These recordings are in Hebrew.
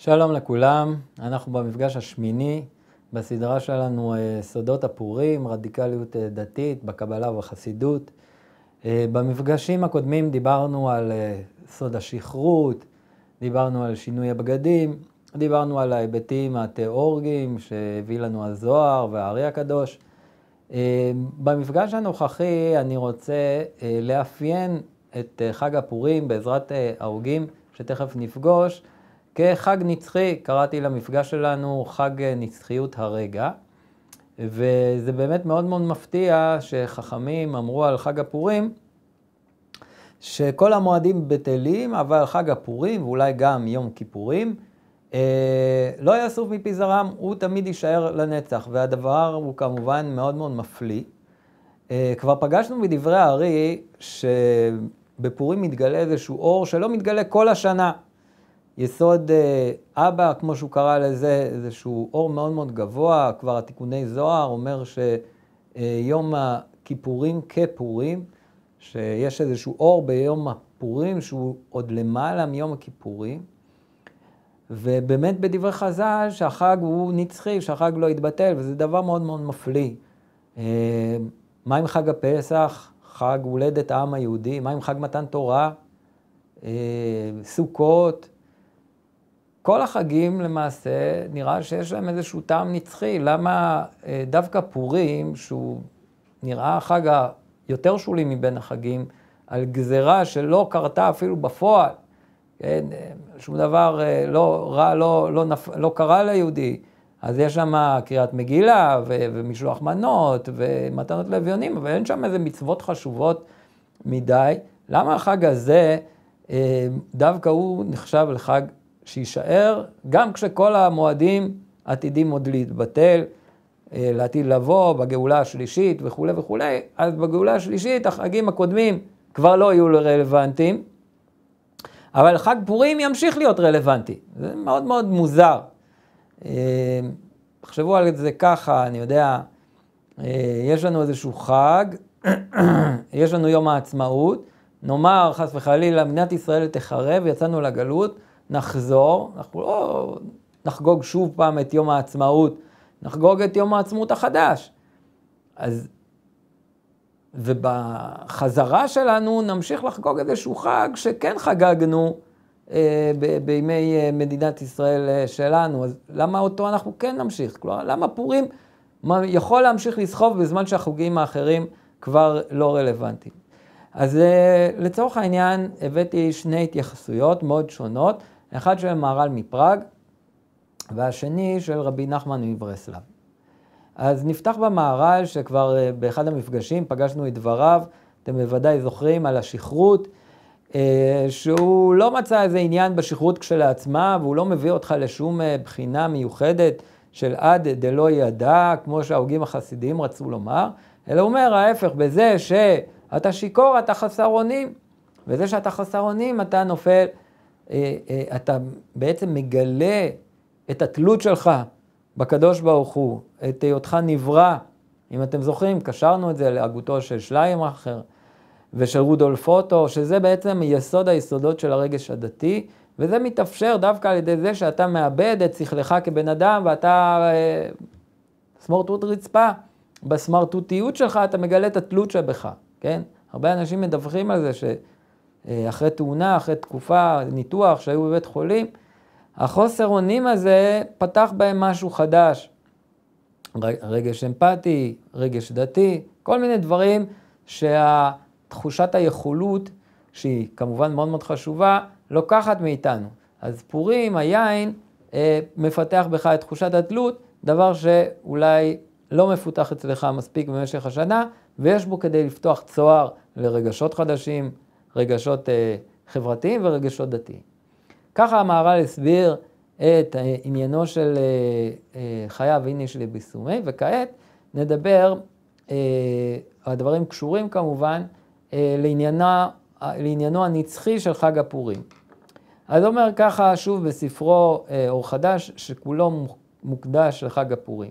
שלום לכולם, אנחנו במפגש השמיני בסדרה שלנו אה, סודות הפורים, רדיקליות אה, דתית בקבלה ובחסידות. אה, במפגשים הקודמים דיברנו על סוד השכרות, דיברנו על שינוי הבגדים, דיברנו על ההיבטים התיאורגיים שהביא לנו הזוהר והארי הקדוש. במפגש הנוכחי אני רוצה לאפיין את חג הפורים בעזרת ההוגים שתכף נפגוש. כחג נצחי, קראתי למפגש שלנו חג אה, נצחיות הרגע, וזה באמת מאוד מאוד מפתיע שחכמים אמרו על חג הפורים, שכל המועדים בטלים, אבל חג הפורים, ואולי גם יום כיפורים, אה, לא יאסוף מפי זרם, הוא תמיד יישאר לנצח, והדבר הוא כמובן מאוד מאוד מפליא. אה, כבר פגשנו בדברי הארי שבפורים מתגלה איזשהו אור שלא מתגלה כל השנה. יסוד אה, אבא, כמו שהוא קרא לזה, איזשהו אור מאוד מאוד גבוה, כבר התיקוני זוהר אומר שיום אה, הכיפורים כפורים, שיש איזשהו אור ביום הפורים שהוא עוד למעלה מיום הכיפורים. ובאמת בדברי חז"ל שהחג הוא נצחי, שהחג לא יתבטל, וזה דבר מאוד מאוד מפליא. אה, מה עם חג הפסח, חג הולדת העם היהודי? מה עם חג מתן תורה, סוכות? כל החגים למעשה, נראה שיש להם איזשהו טעם נצחי. למה אה, דווקא פורים, שהוא נראה החג היותר שולי מבין החגים, על גזרה שלא קרתה אפילו בפועל, כן, אה, שום דבר אה, לא רע לא, לא, נפ, לא קרה ליהודי, אז יש שם קריאת מגילה ו, ומשלוח מנות ומתנות לאביונים, אבל אין שם איזה מצוות חשובות מדי. למה החג הזה, דווקא הוא נחשב לחג שיישאר גם כשכל המועדים עתידים עוד להתבטל, אה, לעתיד לבוא, בגאולה השלישית וכולי וכולי, אז בגאולה השלישית החגים הקודמים כבר לא יהיו רלוונטיים, אבל חג פורים ימשיך להיות רלוונטי. זה מאוד מאוד מוזר. אה, תחשבו על זה ככה, אני יודע, אה, יש לנו איזשהו חג, יש לנו יום העצמאות, נאמר חס וחלילה, מדינת ישראל תחרב, יצאנו לגלות, נחזור, אנחנו לא נחגוג שוב פעם את יום העצמאות, נחגוג את יום העצמאות החדש. אז, ובחזרה שלנו נמשיך לחגוג איזשהו חג שכן חגגנו אה, ב- בימי אה, מדינת ישראל אה, שלנו, אז למה אותו אנחנו כן נמשיך? כלומר, למה פורים מה, יכול להמשיך לסחוב בזמן שהחוגים האחרים כבר לא רלוונטיים? אז אה, לצורך העניין הבאתי שני התייחסויות מאוד שונות. אחד של מהר"ל מפראג, והשני של רבי נחמן מברסלב. אז נפתח במהר"ל, שכבר אה, באחד המפגשים פגשנו את דבריו, אתם בוודאי זוכרים, על השכרות, אה, שהוא לא מצא איזה עניין בשכרות כשלעצמה, והוא לא מביא אותך לשום אה, בחינה מיוחדת של עד דלא ידע, כמו שההוגים החסידיים רצו לומר, אלא הוא אומר ההפך, בזה שאתה שיכור, אתה חסר אונים, וזה שאתה חסר אונים, אתה נופל אה, אה, אתה בעצם מגלה את התלות שלך בקדוש ברוך הוא, את היותך נברא. אם אתם זוכרים, קשרנו את זה להגותו של שליימאכר ושל רודולף אוטו, שזה בעצם יסוד היסודות של הרגש הדתי, וזה מתאפשר דווקא על ידי זה שאתה מאבד את שכלך כבן אדם ואתה אה, סמרטוט רצפה. בסמרטוטיות שלך אתה מגלה את התלות שבך, כן? הרבה אנשים מדווחים על זה ש... אה, אחרי תאונה, אחרי תקופה, ניתוח, שהיו בבית חולים, החוסר אונים הזה פתח בהם משהו חדש. רגש אמפתי, רגש דתי, כל מיני דברים שהתחושת היכולות, שהיא כמובן מאוד מאוד חשובה, לוקחת מאיתנו. אז פורים, היין, אה, מפתח בך את תחושת התלות, דבר שאולי לא מפותח אצלך מספיק במשך השנה, ויש בו כדי לפתוח צוהר לרגשות חדשים, רגשות אה, חברתיים ורגשות דתיים. ככה המהר"ל הסביר את עניינו של אה, אה, חייב איניש לביסומי, וכעת נדבר, הדברים קשורים כמובן, לעניינה, לעניינו הנצחי של חג הפורים. אז אומר ככה שוב בספרו אור חדש, שכולו מוקדש לחג הפורים.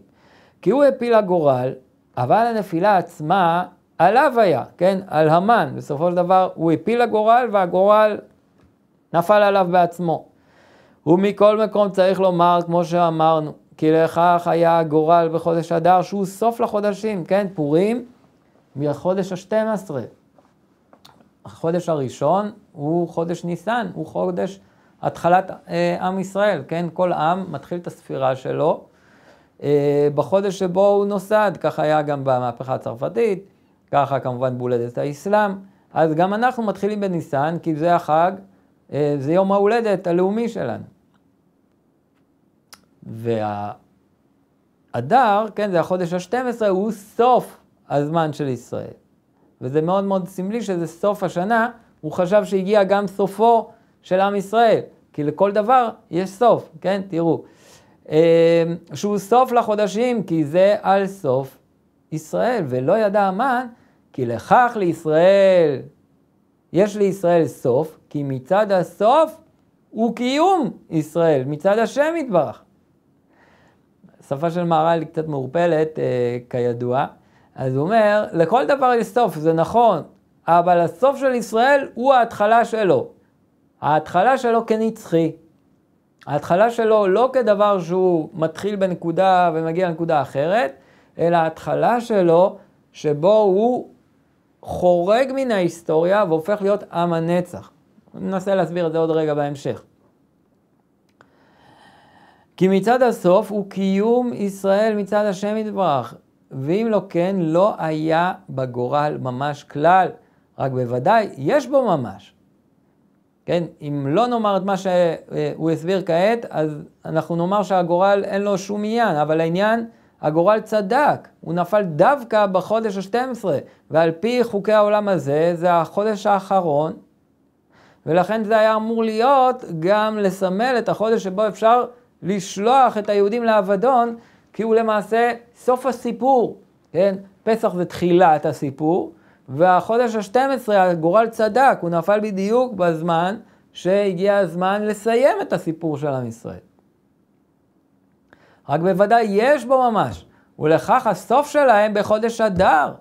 כי הוא הפיל הגורל, אבל הנפילה עצמה עליו היה, כן, על המן, בסופו של דבר הוא הפיל הגורל והגורל נפל עליו בעצמו. ומכל מקום צריך לומר, כמו שאמרנו, כי לכך היה הגורל בחודש אדר, שהוא סוף לחודשים, כן, פורים מהחודש ה-12. החודש הראשון הוא חודש ניסן, הוא חודש התחלת אה, עם ישראל, כן? כל עם מתחיל את הספירה שלו אה, בחודש שבו הוא נוסד, כך היה גם במהפכה הצרפתית, ככה כמובן בהולדת האסלאם. אז גם אנחנו מתחילים בניסן, כי זה החג, אה, זה יום ההולדת הלאומי שלנו. והאדר, כן, זה החודש ה-12, הוא סוף הזמן של ישראל. וזה מאוד מאוד סמלי שזה סוף השנה, הוא חשב שהגיע גם סופו של עם ישראל, כי לכל דבר יש סוף, כן? תראו. אה, שהוא סוף לחודשים, כי זה על סוף ישראל, ולא ידע המן, כי לכך לישראל, יש לישראל סוף, כי מצד הסוף הוא קיום ישראל, מצד השם יתברך. שפה של מהר"ל היא קצת מעורפלת, אה, כידוע. אז הוא אומר, לכל דבר יש סוף, זה נכון, אבל הסוף של ישראל הוא ההתחלה שלו. ההתחלה שלו כנצחי. ההתחלה שלו לא כדבר שהוא מתחיל בנקודה ומגיע לנקודה אחרת, אלא ההתחלה שלו, שבו הוא חורג מן ההיסטוריה והופך להיות עם הנצח. ננסה להסביר את זה עוד רגע בהמשך. כי מצד הסוף הוא קיום ישראל מצד השם יתברך, ואם לא כן, לא היה בגורל ממש כלל, רק בוודאי יש בו ממש. כן, אם לא נאמר את מה שהוא הסביר כעת, אז אנחנו נאמר שהגורל אין לו שום עניין, אבל העניין הגורל צדק, הוא נפל דווקא בחודש ה-12, ועל פי חוקי העולם הזה, זה החודש האחרון, ולכן זה היה אמור להיות גם לסמל את החודש שבו אפשר לשלוח את היהודים לאבדון, כי הוא למעשה סוף הסיפור, כן? פסח זה תחילת הסיפור, והחודש ה-12, הגורל צדק, הוא נפל בדיוק בזמן שהגיע הזמן לסיים את הסיפור של עם ישראל. רק בוודאי יש בו ממש, ולכך הסוף שלהם בחודש אדר,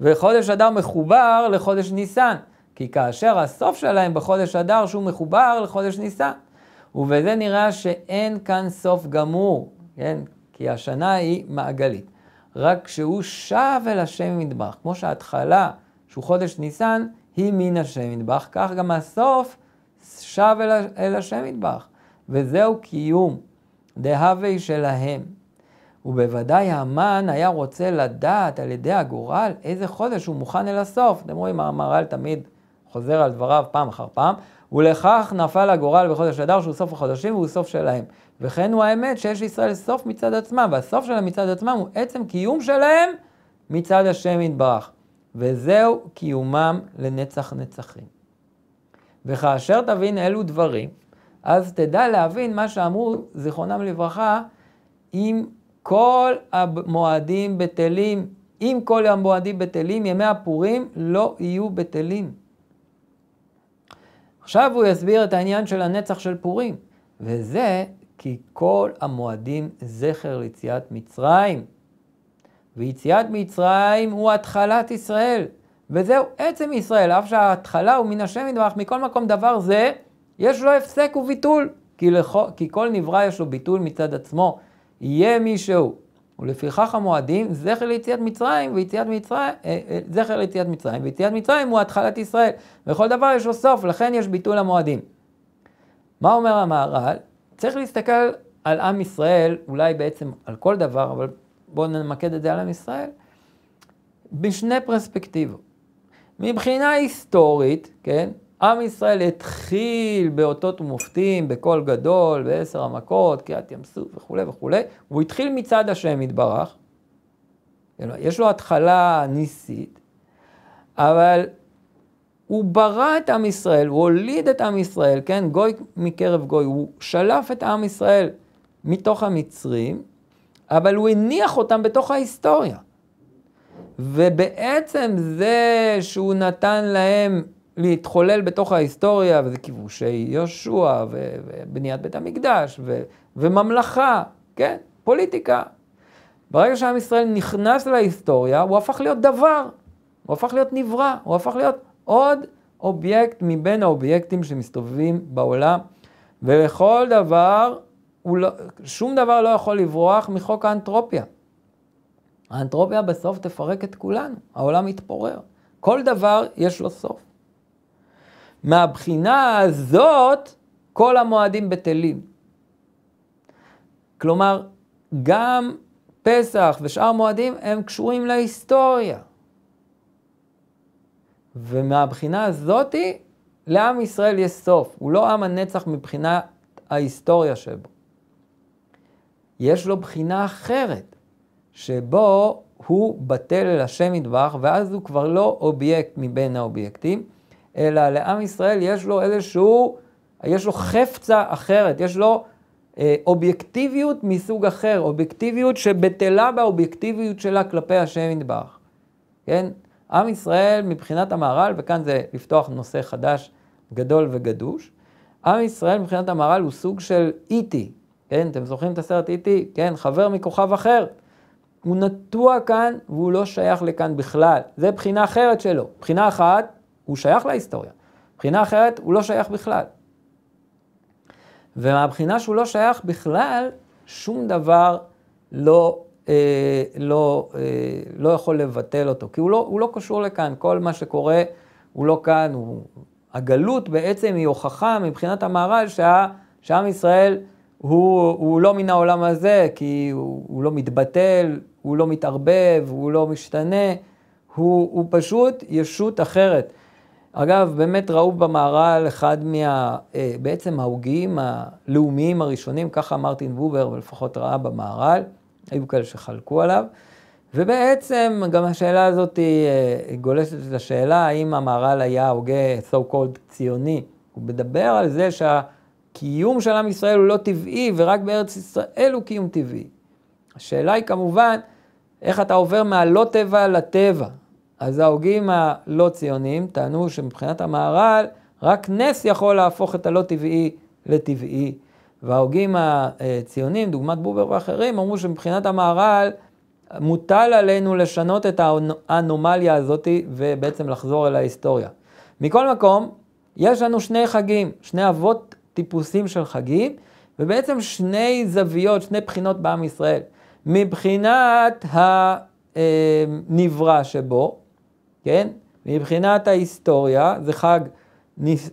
וחודש אדר מחובר לחודש ניסן, כי כאשר הסוף שלהם בחודש אדר שהוא מחובר לחודש ניסן, ובזה נראה שאין כאן סוף גמור, כן? כי השנה היא מעגלית. רק כשהוא שב אל השם מטבח, כמו שההתחלה, שהוא חודש ניסן, היא מן השם מטבח, כך גם הסוף שב אל, השם מטבח. וזהו קיום דהווה שלהם. ובוודאי המן היה רוצה לדעת על ידי הגורל איזה חודש הוא מוכן אל הסוף. אתם רואים, המהר"ל תמיד חוזר על דבריו פעם אחר פעם. ולכך נפל הגורל בחודש אדר שהוא סוף החודשים והוא סוף שלהם. וכן הוא האמת שיש לישראל סוף מצד עצמם, והסוף שלהם מצד עצמם הוא עצם קיום שלהם מצד השם יתברך. וזהו קיומם לנצח נצחים. וכאשר תבין אלו דברים, אז תדע להבין מה שאמרו זיכרונם לברכה, אם כל המועדים בטלים, אם כל המועדים בטלים, ימי הפורים לא יהיו בטלים. עכשיו הוא יסביר את העניין של הנצח של פורים, וזה כי כל המועדים זכר ליציאת מצרים. ויציאת מצרים הוא התחלת ישראל, וזהו עצם ישראל, אף שההתחלה הוא מן השם ידברך, מכל מקום דבר זה יש לו הפסק וביטול, כי, לכו, כי כל נברא יש לו ביטול מצד עצמו, יהיה מישהו. ולפיכך המועדים, זכר ליציאת מצרים ויציאת מצרים, אה, אה, זכר ליציאת מצרים ויציאת מצרים הוא התחלת ישראל. וכל דבר יש לו סוף, לכן יש ביטול המועדים. מה אומר המהר"ל? צריך להסתכל על עם ישראל, אולי בעצם על כל דבר, אבל בואו נמקד את זה על עם ישראל, בשני פרספקטיבות. מבחינה היסטורית, כן, עם ישראל התחיל באותות ומופתים, בקול גדול, בעשר המכות, קריעת ים סוף וכולי וכולי, והוא התחיל מצד השם יתברך. יש לו התחלה ניסית, אבל הוא ברא את עם ישראל, הוא הוליד את עם ישראל, כן, גוי מקרב גוי, הוא שלף את עם ישראל מתוך המצרים, אבל הוא הניח אותם בתוך ההיסטוריה. ובעצם זה שהוא נתן להם להתחולל בתוך ההיסטוריה, וזה כיבושי יהושע, ובניית בית המקדש, ו, וממלכה, כן, פוליטיקה. ברגע שעם ישראל נכנס להיסטוריה, הוא הפך להיות דבר, הוא הפך להיות נברא, הוא הפך להיות עוד אובייקט מבין האובייקטים שמסתובבים בעולם, ולכל דבר, לא, שום דבר לא יכול לברוח מחוק האנתרופיה. האנתרופיה בסוף תפרק את כולנו, העולם יתפורר. כל דבר יש לו סוף. מהבחינה הזאת, כל המועדים בטלים. כלומר, גם פסח ושאר מועדים הם קשורים להיסטוריה. ומהבחינה הזאתי, לעם ישראל יש סוף. הוא לא עם הנצח מבחינת ההיסטוריה שבו. יש לו בחינה אחרת, שבו הוא בטל אל השם ידבח, ואז הוא כבר לא אובייקט מבין האובייקטים, אלא לעם ישראל יש לו איזשהו, יש לו חפצה אחרת, יש לו אה, אובייקטיביות מסוג אחר, אובייקטיביות שבטלה באובייקטיביות שלה כלפי השם ינדבך. כן? עם ישראל מבחינת המהר"ל, וכאן זה לפתוח נושא חדש, גדול וגדוש, עם ישראל מבחינת המהר"ל הוא סוג של איטי, e כן? אתם זוכרים את הסרט איטי? E כן, חבר מכוכב אחר. הוא נטוע כאן והוא לא שייך לכאן בכלל. זה בחינה אחרת שלו. בחינה אחת, הוא שייך להיסטוריה. מבחינה אחרת, הוא לא שייך בכלל. ומהבחינה שהוא לא שייך בכלל, שום דבר לא, אה, לא, אה, לא יכול לבטל אותו, כי הוא לא, הוא לא קשור לכאן, כל מה שקורה הוא לא כאן, הוא... הגלות בעצם היא הוכחה מבחינת המהר"ל שה, שעם ישראל הוא, הוא לא מן העולם הזה, כי הוא, הוא לא מתבטל, הוא לא מתערבב, הוא לא משתנה, הוא, הוא פשוט ישות אחרת. אגב, באמת ראו במהר"ל אחד מה... אה, בעצם ההוגים הלאומיים הראשונים, ככה מרטין בובר, ולפחות ראה במהר"ל, היו כאלה שחלקו עליו. ובעצם גם השאלה הזאת היא אה, גולשת את השאלה האם המהר"ל היה הוגה so called ציוני. הוא מדבר על זה שהקיום של עם ישראל הוא לא טבעי ורק בארץ ישראל הוא קיום טבעי. השאלה היא כמובן, איך אתה עובר מהלא טבע לטבע. אז ההוגים הלא ציונים טענו שמבחינת המהר"ל, רק נס יכול להפוך את הלא טבעי לטבעי. וההוגים הציונים, דוגמת בובר ואחרים, אמרו שמבחינת המהר"ל, מוטל עלינו לשנות את האנומליה הזאת ובעצם לחזור אל ההיסטוריה. מכל מקום, יש לנו שני חגים, שני אבות טיפוסים של חגים, ובעצם שני זוויות, שני בחינות בעם ישראל. מבחינת הנברא שבו, כן? מבחינת ההיסטוריה, זה חג,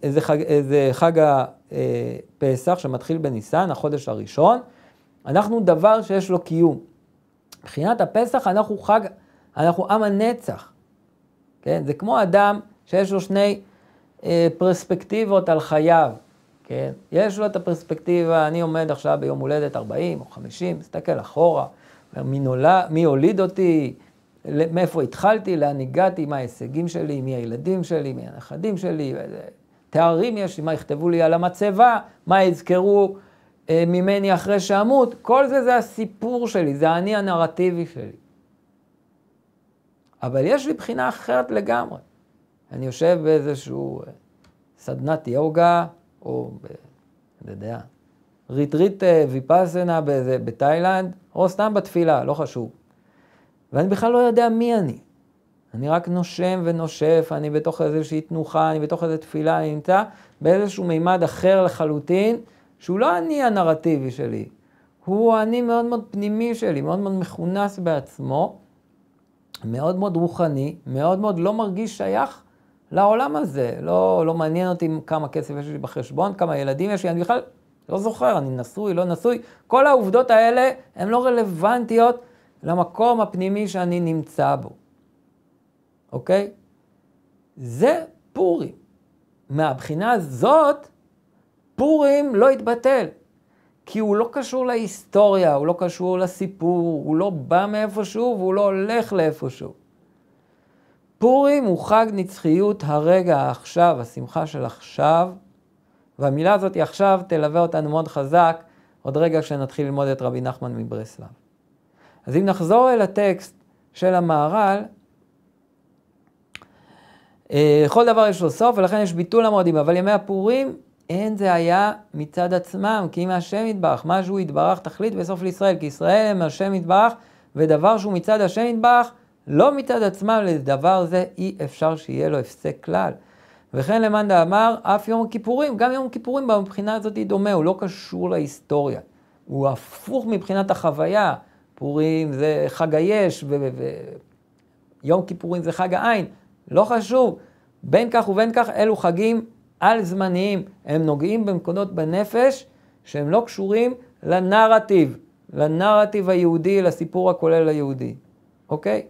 זה חג, זה חג הפסח אה, שמתחיל בניסן, החודש הראשון. אנחנו דבר שיש לו קיום. מבחינת הפסח אנחנו חג, אנחנו עם הנצח. כן? זה כמו אדם שיש לו שני אה, פרספקטיבות על חייו. כן? יש לו את הפרספקטיבה, אני עומד עכשיו ביום הולדת 40 או 50, מסתכל אחורה, אומר, מי, נולד, מי הוליד אותי, מאיפה התחלתי, לאן הגעתי, מה ההישגים שלי, מי הילדים שלי, מי הנכדים שלי, איזה תארים יש לי, מה יכתבו לי על המצבה, מה יזכרו אה, ממני אחרי שאמות, כל זה זה הסיפור שלי, זה האני הנרטיבי שלי. אבל יש לי בחינה אחרת לגמרי. אני יושב באיזשהו אה, סדנת יוגה, או, ב, אני יודע, ריטריט אה, ויפאסנה בתאילנד, או סתם בתפילה, לא חשוב. ואני בכלל לא יודע מי אני. אני רק נושם ונושף, אני בתוך איזושהי תנוחה, אני בתוך איזו תפילה, אני נמצא באיזשהו מימד אחר לחלוטין, שהוא לא אני הנרטיבי שלי, הוא אני מאוד מאוד פנימי שלי, מאוד מאוד מכונס בעצמו, מאוד מאוד רוחני, מאוד מאוד לא מרגיש שייך לעולם הזה. לא, לא מעניין אותי כמה כסף יש לי בחשבון, כמה ילדים יש לי, אני בכלל לא זוכר, אני נשוי, לא נשוי, כל העובדות האלה הן לא רלוונטיות למקום הפנימי שאני נמצא בו, אוקיי? זה פורים. מהבחינה הזאת, פורים לא התבטל, כי הוא לא קשור להיסטוריה, הוא לא קשור לסיפור, הוא לא בא מאיפשהו והוא לא הולך לאיפשהו. פורים הוא חג נצחיות הרגע, עכשיו, השמחה של עכשיו, והמילה הזאת עכשיו תלווה אותנו מאוד חזק עוד רגע כשנתחיל ללמוד את רבי נחמן מברסלב. אז אם נחזור אל הטקסט של המהר"ל, אה, כל דבר יש לו סוף, ולכן יש ביטול למועדים, אבל ימי הפורים, אין זה היה מצד עצמם, כי אם השם יתברך, מה שהוא יתברך תכלית בסוף לישראל, כי ישראל הם השם יתברך, ודבר שהוא מצד השם יתברך, לא מצד עצמם, לדבר זה אי אפשר שיהיה לו הפסק כלל. וכן למאן דאמר, אף יום הכיפורים, גם יום הכיפורים מבחינה הזאת דומה, הוא לא קשור להיסטוריה. הוא הפוך מבחינת החוויה. פורים זה חג היש, ויום ו- ו- כיפורים זה חג העין, לא חשוב. בין כך ובין כך, אלו חגים על-זמניים. הם נוגעים במקודות בנפש שהם לא קשורים לנרטיב, לנרטיב היהודי, לסיפור הכולל היהודי, אוקיי?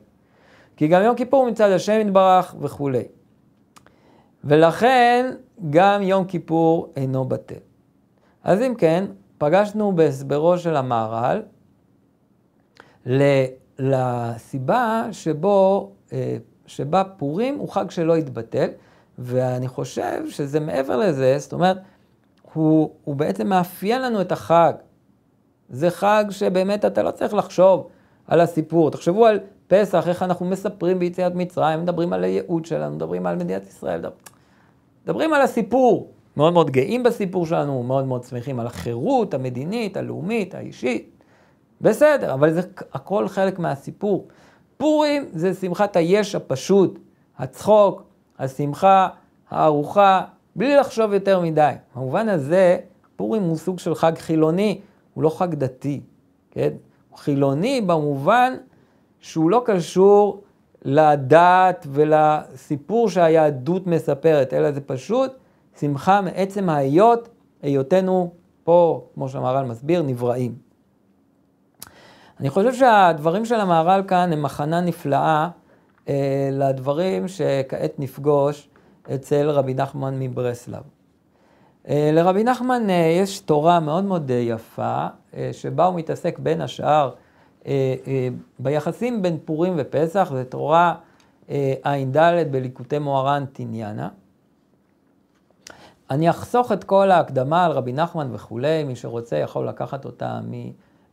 כי גם יום כיפור מצד השם יתברך וכולי. ולכן גם יום כיפור אינו בטל. אז אם כן, פגשנו בהסברו של המהר"ל, לסיבה שבו, אה, שבה פורים הוא חג שלא התבטל, ואני חושב שזה מעבר לזה, זאת אומרת, הוא, הוא בעצם מאפיין לנו את החג. זה חג שבאמת אתה לא צריך לחשוב על הסיפור. תחשבו על פסח, איך אנחנו מספרים ביציאת מצרים, מדברים על הייעוד שלנו, מדברים על מדינת ישראל, מדברים על הסיפור. מאוד מאוד גאים בסיפור שלנו, מאוד מאוד שמחים על החירות המדינית, הלאומית, האישית. בסדר, אבל זה הכל חלק מהסיפור. פורים זה שמחת היש הפשוט, הצחוק, השמחה, הארוחה, בלי לחשוב יותר מדי. במובן הזה, פורים הוא סוג של חג חילוני, הוא לא חג דתי, כן? הוא חילוני במובן שהוא לא קשור לדת ולסיפור שהיהדות מספרת, אלא זה פשוט שמחה מעצם ההיות, היותנו פה, כמו שהמהר"ל מסביר, נבראים. אני חושב שהדברים של המהר"ל כאן הם מחנה נפלאה אה, לדברים שכעת נפגוש אצל רבי נחמן מברסלב. אה, לרבי נחמן אה, יש תורה מאוד מאוד אה, יפה, אה, שבה הוא מתעסק בין השאר אה, אה, ביחסים בין פורים ופסח, זו תורה ע"ד אה, בליקוטי מוהר"ן תניאנה. אני אחסוך את כל ההקדמה על רבי נחמן וכולי, מי שרוצה יכול לקחת אותה מ...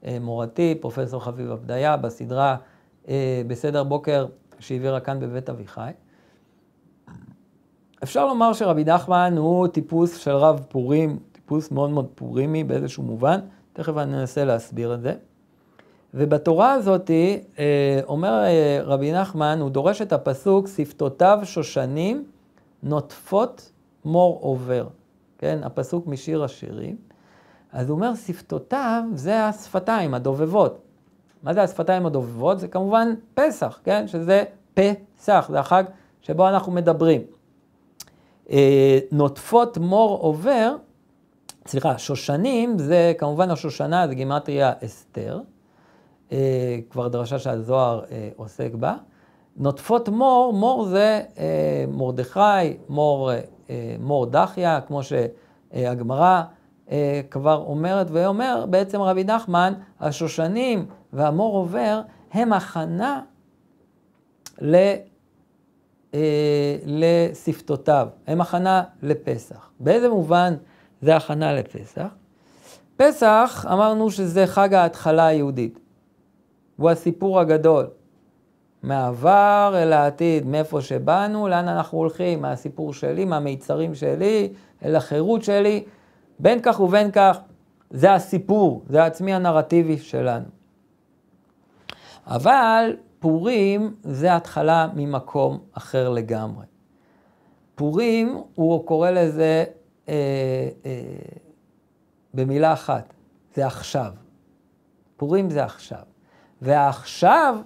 אה, מורתי, פרופסור חביב עבדיה, בסדרה אה, בסדר בוקר שהעבירה כאן בבית אביחי. אפשר לומר שרבי נחמן הוא טיפוס של רב פורים, טיפוס מאוד מאוד פורימי באיזשהו מובן, תכף אני אנסה להסביר את זה. ובתורה הזאת, אה, אומר רבי נחמן, הוא דורש את הפסוק, שפתותיו שושנים נוטפות מור עובר. כן, הפסוק משיר השירים. אז הוא אומר, שפתותיו זה השפתיים הדובבות. מה זה השפתיים הדובבות? זה כמובן פסח, כן? שזה פסח, זה החג שבו אנחנו מדברים. אה, נוטפות מור עובר, סליחה, שושנים זה כמובן השושנה, זה גימטריה אסתר, אה, כבר דרשה שהזוהר אה, עוסק בה. נוטפות מור, מור זה מרדכי, מור, מור דחיה, כמו שהגמרא אה, כבר אומרת ואומר, בעצם רבי נחמן, השושנים והמור עובר הם הכנה ל... אה, לשפתותיו, הם הכנה לפסח. באיזה מובן זה הכנה לפסח? פסח, אמרנו שזה חג ההתחלה היהודית. הוא הסיפור הגדול. מהעבר אל העתיד, מאיפה שבאנו, לאן אנחנו הולכים, מהסיפור שלי, מהמיצרים שלי, אל החירות שלי, בין כך ובין כך, זה הסיפור, זה העצמי הנרטיבי שלנו. אבל פורים זה התחלה ממקום אחר לגמרי. פורים, הוא קורא לזה אה, אה, במילה אחת, זה עכשיו. פורים זה עכשיו. והעכשיו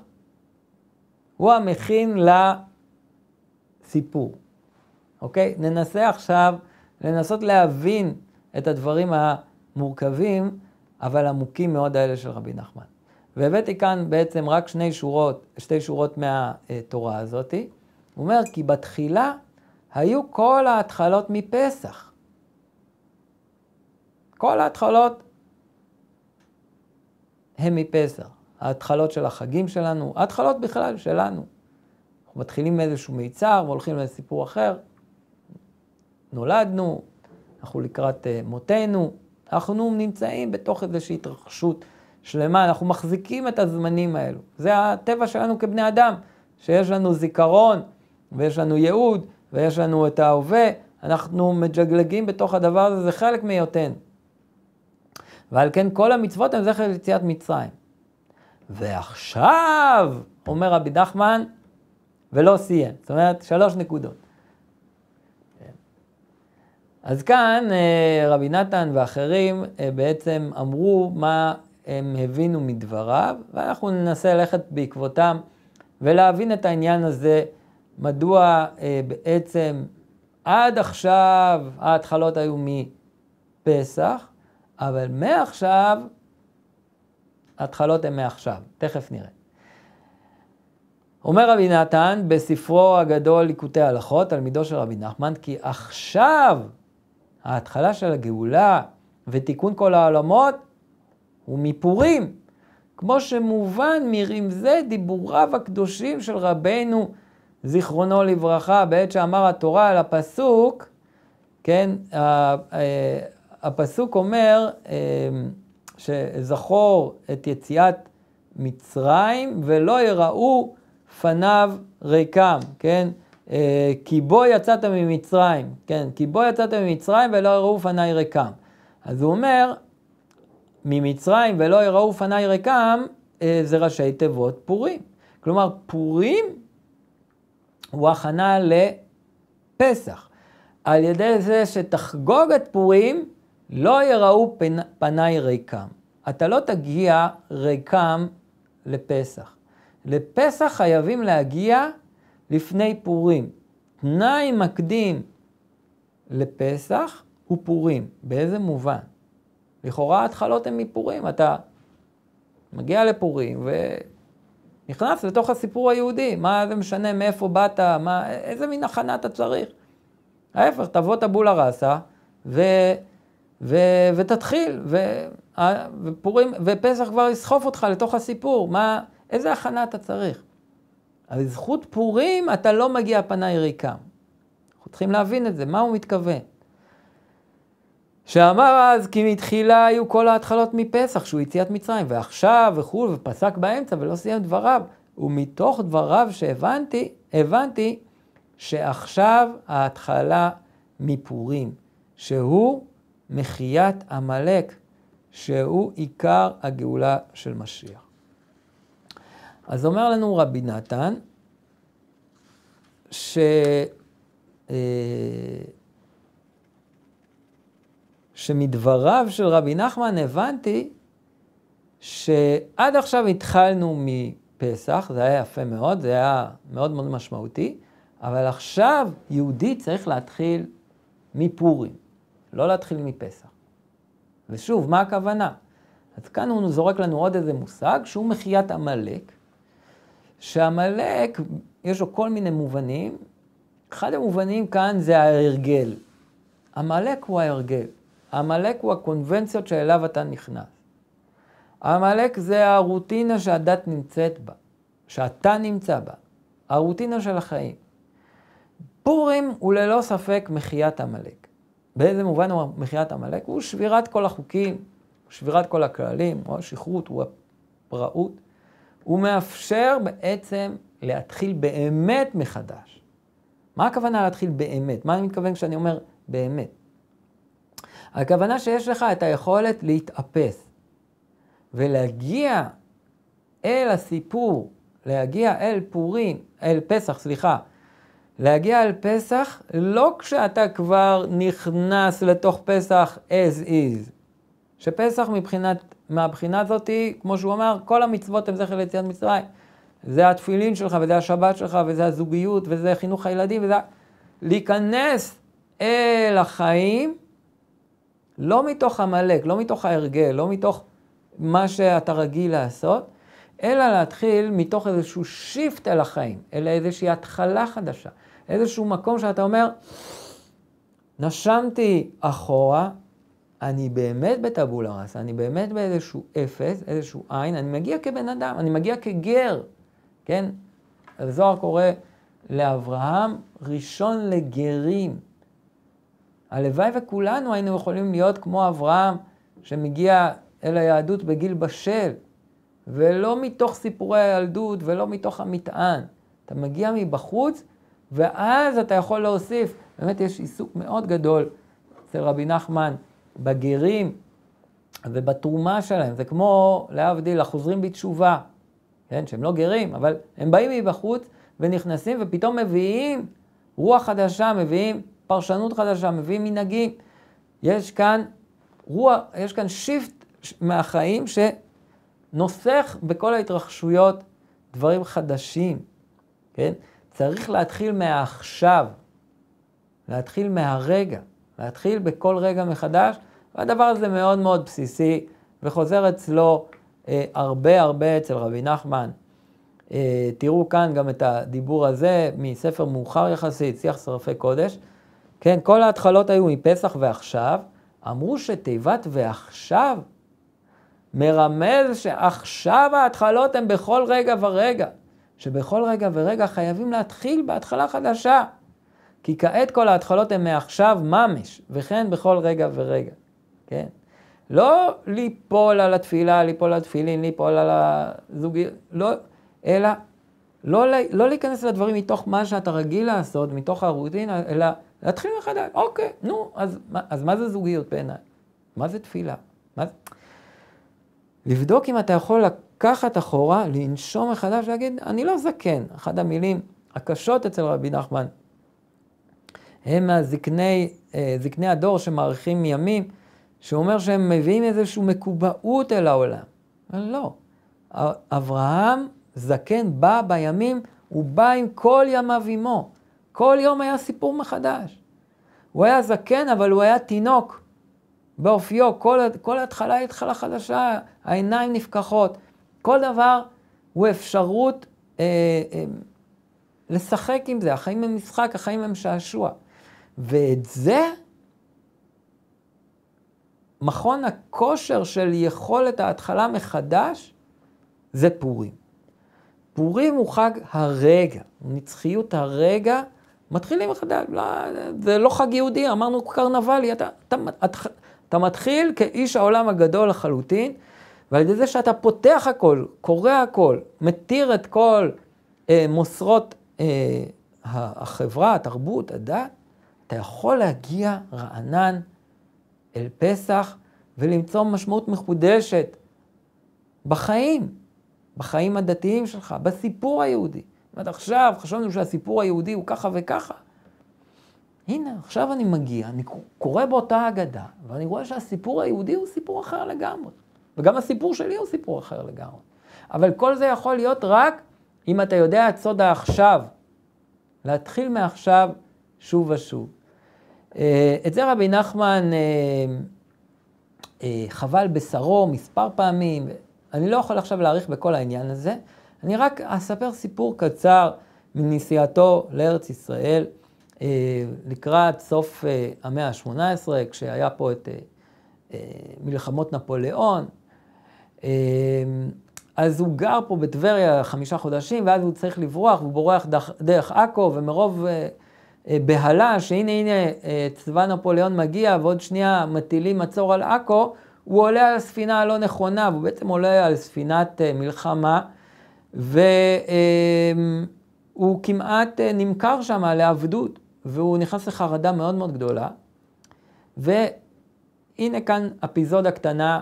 הוא המכין לסיפור, אוקיי? ננסה עכשיו לנסות להבין את הדברים המורכבים, אבל עמוקים מאוד האלה של רבי נחמן. והבאתי כאן בעצם רק שני שורות, שתי שורות מהתורה הזאתי. הוא אומר, כי בתחילה היו כל ההתחלות מפסח. כל ההתחלות הן מפסח. ההתחלות של החגים שלנו, ההתחלות בכלל שלנו. אנחנו מתחילים מאיזשהו מיצר והולכים לסיפור אחר. נולדנו, אנחנו לקראת אה, מותנו, אנחנו נמצאים בתוך איזושהי התרחשות שלמה, אנחנו מחזיקים את הזמנים האלו. זה הטבע שלנו כבני אדם, שיש לנו זיכרון, ויש לנו ייעוד, ויש לנו את ההווה, אנחנו מג'גלגים בתוך הדבר הזה, זה חלק מהיותנו. ועל כן כל המצוות הן זכר ליציאת מצרים. ועכשיו, אומר רבי נחמן, ולא סיים. זאת אומרת, שלוש נקודות. אז כאן אה, רבי נתן ואחרים אה, בעצם אמרו מה הם הבינו מדבריו, ואנחנו ננסה ללכת בעקבותם ולהבין את העניין הזה, מדוע אה, בעצם עד עכשיו ההתחלות היו מפסח, אבל מעכשיו, ההתחלות הן מעכשיו, תכף נראה. אומר רבי נתן בספרו הגדול ליקוטי הלכות, תלמידו של רבי נחמן, כי עכשיו ההתחלה של הגאולה ותיקון כל העולמות הוא מפורים, כמו שמובן מרמזי דיבוריו הקדושים של רבנו זיכרונו לברכה, בעת שאמר התורה על הפסוק, כן, אה, הפסוק אומר אה, שזכור את יציאת מצרים ולא יראו פניו ריקם, כן? אה, כי בו יצאת ממצרים, כן, כי בו יצאת ממצרים ולא יראו פניי ריקם. אז הוא אומר, ממצרים ולא יראו פניי ריקם, אה, זה ראשי תיבות פורים. כלומר, פורים הוא הכנה לפסח. על ידי זה שתחגוג את פורים, לא יראו פניי ריקם. אתה לא תגיע ריקם לפסח. לפסח חייבים להגיע לפני פורים. תנאי מקדים לפסח הוא פורים. באיזה מובן? לכאורה ההתחלות הן מפורים. אתה מגיע לפורים ונכנס לתוך הסיפור היהודי. מה זה משנה מאיפה באת, מה, איזה מין הכנה אתה צריך? ההפך, תבוא טבולה ראסה ו, ו, ותתחיל, ו, ופורים, ופסח כבר יסחוף אותך לתוך הסיפור. מה, איזה הכנה אתה צריך? אבל בזכות פורים אתה לא מגיע פניי ריקה. אנחנו צריכים להבין את זה, מה הוא מתכוון? שאמר אז כי מתחילה היו כל ההתחלות מפסח, שהוא יציאת מצרים, ועכשיו וכו', ופסק באמצע ולא סיים דבריו. ומתוך דבריו שהבנתי, הבנתי שעכשיו ההתחלה מפורים, שהוא מחיית עמלק, שהוא עיקר הגאולה של משיח. אז אומר לנו רבי נתן, ש... אה, שמדבריו של רבי נחמן הבנתי שעד עכשיו התחלנו מפסח, זה היה יפה מאוד, זה היה מאוד מאוד משמעותי, אבל עכשיו יהודי צריך להתחיל מפורים, לא להתחיל מפסח. ושוב, מה הכוונה? אז כאן הוא זורק לנו עוד איזה מושג שהוא מחיית עמלק, שעמלק, יש לו כל מיני מובנים. אחד המובנים כאן זה ההרגל. עמלק הוא ההרגל. עמלק הוא הקונבנציות שאליו אתה נכנס. עמלק זה הרוטינה שהדת נמצאת בה, שאתה נמצא בה, הרוטינה של החיים. פורים הוא ללא ספק מחיית עמלק. באיזה מובן הוא מחיית עמלק? הוא שבירת כל החוקים, שבירת כל הכללים, הוא השכרות, הוא הפראות. הוא מאפשר בעצם להתחיל באמת מחדש. מה הכוונה להתחיל באמת? מה אני מתכוון כשאני אומר באמת? הכוונה שיש לך את היכולת להתאפס ולהגיע אל הסיפור, להגיע אל פורים, אל פסח, סליחה, להגיע אל פסח לא כשאתה כבר נכנס לתוך פסח as is, שפסח מבחינת מהבחינה הזאת, כמו שהוא אמר, כל המצוות הן זכר ליציאת מצרים. זה התפילין שלך, וזה השבת שלך, וזה הזוגיות, וזה חינוך הילדים, וזה... להיכנס אל החיים, לא מתוך עמלק, לא מתוך ההרגל, לא מתוך מה שאתה רגיל לעשות, אלא להתחיל מתוך איזשהו שיפט אל החיים, אלא איזושהי התחלה חדשה, איזשהו מקום שאתה אומר, נשמתי אחורה, אני באמת בטבולה ראסה, אני באמת באיזשהו אפס, איזשהו עין, אני מגיע כבן אדם, אני מגיע כגר, כן? הזוהר קורא לאברהם ראשון לגרים. הלוואי וכולנו היינו יכולים להיות כמו אברהם, שמגיע אל היהדות בגיל בשל, ולא מתוך סיפורי הילדות ולא מתוך המטען. אתה מגיע מבחוץ, ואז אתה יכול להוסיף. באמת יש עיסוק מאוד גדול אצל רבי נחמן בגרים ובתרומה שלהם. זה כמו, להבדיל, החוזרים בתשובה, כן, שהם לא גרים, אבל הם באים מבחוץ ונכנסים ופתאום מביאים רוח חדשה, מביאים פרשנות חדשה, מביאים מנהגים. יש כאן רוח, יש כאן שיפט מהחיים שנוסך בכל ההתרחשויות דברים חדשים, כן? צריך להתחיל מהעכשיו, להתחיל מהרגע, להתחיל בכל רגע מחדש והדבר הזה מאוד מאוד בסיסי, וחוזר אצלו אה, הרבה הרבה אצל רבי נחמן. אה, תראו כאן גם את הדיבור הזה מספר מאוחר יחסית, שיח שרפי קודש. כן, כל ההתחלות היו מפסח ועכשיו. אמרו שתיבת ועכשיו מרמז שעכשיו ההתחלות הן בכל רגע ורגע, שבכל רגע ורגע חייבים להתחיל בהתחלה חדשה. כי כעת כל ההתחלות הן מעכשיו ממש, וכן בכל רגע ורגע. כן? לא ליפול על התפילה, ליפול על התפילין, ליפול על הזוגיות, לא, אלא לא, לא להיכנס לדברים מתוך מה שאתה רגיל לעשות, מתוך הרוטינה, אלא להתחיל מחדש. אוקיי, נו, אז, אז מה זה זוגיות בעיניי? מה זה תפילה? מה לבדוק אם אתה יכול לקחת אחורה, לנשום מחדש, להגיד, אני לא זקן. אחת המילים הקשות אצל רבי נחמן, הם הזקני, אה, זקני הדור שמאריכים ימים, שאומר שהם מביאים איזושהי מקובעות אל העולם. לא. אברהם זקן בא בימים, הוא בא עם כל ימיו עמו. כל יום היה סיפור מחדש. הוא היה זקן, אבל הוא היה תינוק באופיו. כל, כל התחלה היא התחלה חדשה, העיניים נפקחות. כל דבר הוא אפשרות אה, אה, לשחק עם זה. החיים הם משחק, החיים הם שעשוע. ואת זה מכון הכושר של יכולת ההתחלה מחדש זה פורים. פורים הוא חג הרגע, נצחיות הרגע, מתחילים מחדש, לא, זה לא חג יהודי, אמרנו קרנבלי, אתה, אתה, אתה, אתה מתחיל כאיש העולם הגדול לחלוטין, ועל ידי זה שאתה פותח הכל, קורא הכל, מתיר את כל אה, מוסרות אה, החברה, התרבות, הדת, אתה יכול להגיע רענן אל פסח ולמצוא משמעות מחודשת בחיים, בחיים הדתיים שלך, בסיפור היהודי. זאת אומרת, עכשיו חשבנו שהסיפור היהודי הוא ככה וככה. הנה, עכשיו אני מגיע, אני קורא באותה אגדה, ואני רואה שהסיפור היהודי הוא סיפור אחר לגמרי. וגם הסיפור שלי הוא סיפור אחר לגמרי. אבל כל זה יכול להיות רק אם אתה יודע את סוד העכשיו. להתחיל מעכשיו שוב ושוב. אה, את זה רבי נחמן אה, אה, חבל בשרו מספר פעמים, אני לא יכול עכשיו להאריך בכל העניין הזה, אני רק אספר סיפור קצר מנסיעתו לארץ ישראל לקראת סוף המאה ה-18, כשהיה פה את מלחמות נפוליאון. אז הוא גר פה בטבריה חמישה חודשים, ואז הוא צריך לברוח, הוא בורח דרך עכו, ומרוב אה, בהלה, שהנה הנה אה, צבא נפוליאון מגיע ועוד שנייה מטילים מצור על עכו, הוא עולה על הספינה הלא נכונה, והוא בעצם עולה על ספינת אה, מלחמה, והוא אמ, כמעט נמכר שם לעבדות, והוא נכנס לחרדה מאוד מאוד גדולה. והנה כאן אפיזודה קטנה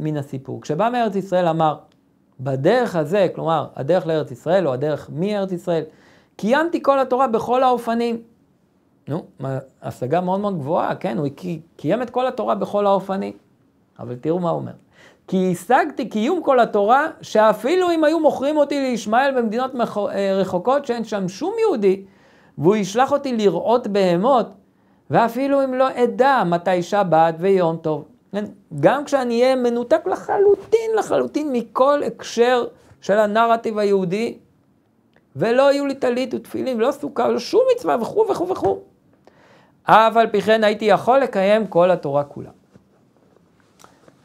מן הסיפור. כשבא מארץ ישראל אמר, בדרך הזה, כלומר, הדרך לארץ ישראל או הדרך מארץ ישראל, קיימתי כל התורה בכל האופנים. נו, השגה מאוד מאוד גבוהה, כן, הוא קי, קיים את כל התורה בכל האופנים. אבל תראו מה הוא אומר. כי השגתי קיום כל התורה, שאפילו אם היו מוכרים אותי לישמעאל במדינות אה, רחוקות שאין שם שום יהודי, והוא ישלח אותי לראות בהמות, ואפילו אם לא אדע מתי שבת ויום טוב. כן, גם כשאני אהיה מנותק לחלוטין, לחלוטין מכל הקשר של הנרטיב היהודי, ולא יהיו לי טלית ותפילין, ולא סוכה, ולא שום מצווה וכו' וכו' וכו'. אף על פי כן הייתי יכול לקיים כל התורה כולה.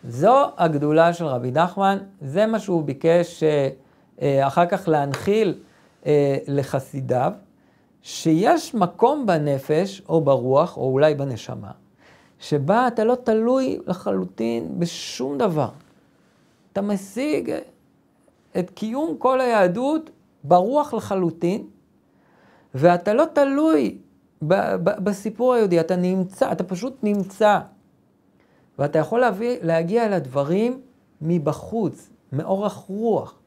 זו הגדולה של רבי נחמן, זה מה שהוא ביקש אה, אה, אחר כך להנחיל אה, לחסידיו, שיש מקום בנפש או ברוח או אולי בנשמה, שבה אתה לא תלוי לחלוטין בשום דבר. אתה משיג את קיום כל היהדות ברוח לחלוטין, ואתה לא תלוי בסיפור היהודי, אתה נמצא, אתה פשוט נמצא. ואתה יכול להביא, להגיע לדברים מבחוץ, מאורך רוח.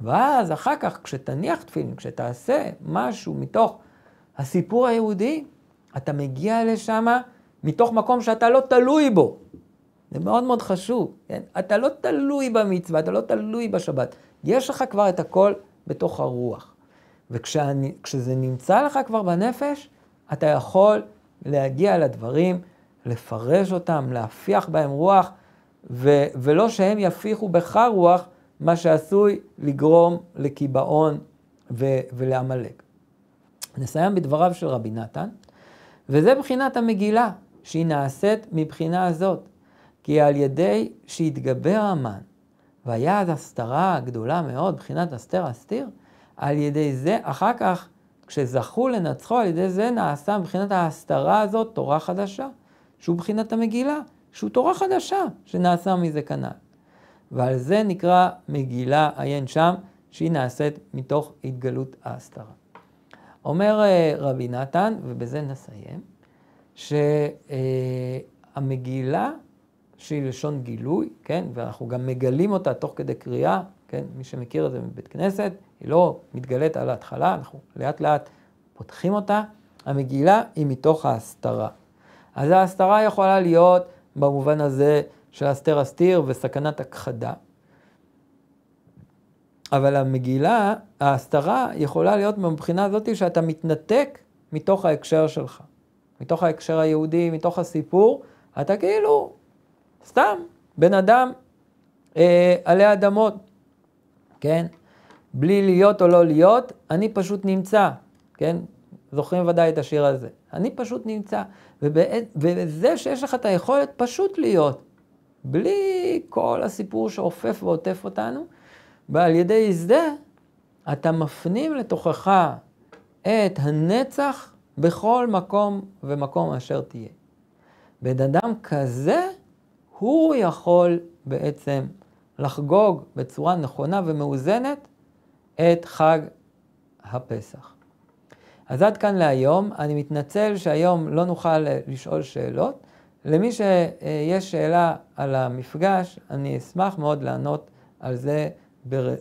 ואז אחר כך, כשתניח תפילין, כשתעשה משהו מתוך הסיפור היהודי, אתה מגיע לשם מתוך מקום שאתה לא תלוי בו. זה מאוד מאוד חשוב, כן? אתה לא תלוי במצווה, אתה לא תלוי בשבת. יש לך כבר את הכל בתוך הרוח. וכשזה נמצא לך כבר בנפש, אתה יכול להגיע לדברים, לפרש אותם, להפיח בהם רוח, ו- ולא שהם יפיחו בך רוח, מה שעשוי לגרום לקיבעון ו- ולעמלק. נסיים בדבריו של רבי נתן, וזה בחינת המגילה, שהיא נעשית מבחינה הזאת, כי על ידי שהתגבר המן, והיה אז הסתרה גדולה מאוד, בחינת אסתר אסתיר, על ידי זה אחר כך כשזכו לנצחו על ידי זה נעשה מבחינת ההסתרה הזאת תורה חדשה, שהוא מבחינת המגילה, שהוא תורה חדשה שנעשה מזה כנ"ל. ועל זה נקרא מגילה עיין שם, שהיא נעשית מתוך התגלות ההסתרה. אומר אה, רבי נתן, ובזה נסיים, שהמגילה, אה, שהיא לשון גילוי, כן, ואנחנו גם מגלים אותה תוך כדי קריאה, כן, מי שמכיר את זה מבית כנסת, היא לא מתגלית על ההתחלה, אנחנו לאט לאט פותחים אותה. המגילה היא מתוך ההסתרה. אז ההסתרה יכולה להיות במובן הזה של הסתר הסתיר וסכנת הכחדה. אבל המגילה, ההסתרה יכולה להיות מבחינה הזאת שאתה מתנתק מתוך ההקשר שלך, מתוך ההקשר היהודי, מתוך הסיפור, אתה כאילו סתם בן אדם אה, עלי אדמות, כן? בלי להיות או לא להיות, אני פשוט נמצא, כן? זוכרים ודאי את השיר הזה. אני פשוט נמצא. וזה שיש לך את היכולת פשוט להיות, בלי כל הסיפור שעופף ועוטף אותנו, ועל ידי זה אתה מפנים לתוכך את הנצח בכל מקום ומקום אשר תהיה. בן אדם כזה, הוא יכול בעצם לחגוג בצורה נכונה ומאוזנת את חג הפסח. אז עד כאן להיום, אני מתנצל שהיום לא נוכל אה, לשאול שאלות. למי שיש שאלה על המפגש, אני אשמח מאוד לענות על זה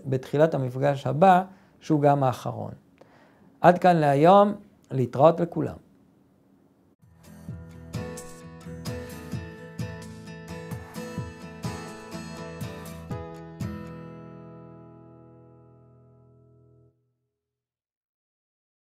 בתחילת המפגש הבא, שהוא גם האחרון. עד כאן להיום, להתראות לכולם.